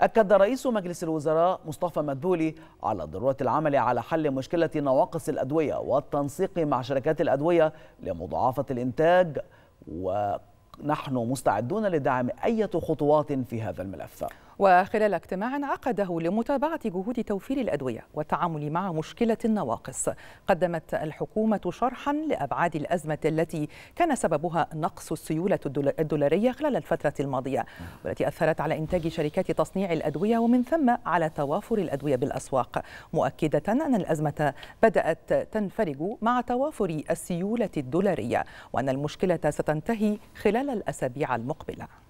أكد رئيس مجلس الوزراء مصطفى مدبولي على ضرورة العمل على حل مشكلة نواقص الأدوية والتنسيق مع شركات الأدوية لمضاعفة الإنتاج نحن مستعدون لدعم أي خطوات في هذا الملف وخلال اجتماع عقده لمتابعة جهود توفير الأدوية والتعامل مع مشكلة النواقص قدمت الحكومة شرحا لأبعاد الأزمة التي كان سببها نقص السيولة الدولارية خلال الفترة الماضية والتي أثرت على إنتاج شركات تصنيع الأدوية ومن ثم على توافر الأدوية بالأسواق مؤكدة أن الأزمة بدأت تنفرج مع توافر السيولة الدولارية وأن المشكلة ستنتهي خلال خلال الأسابيع المقبلة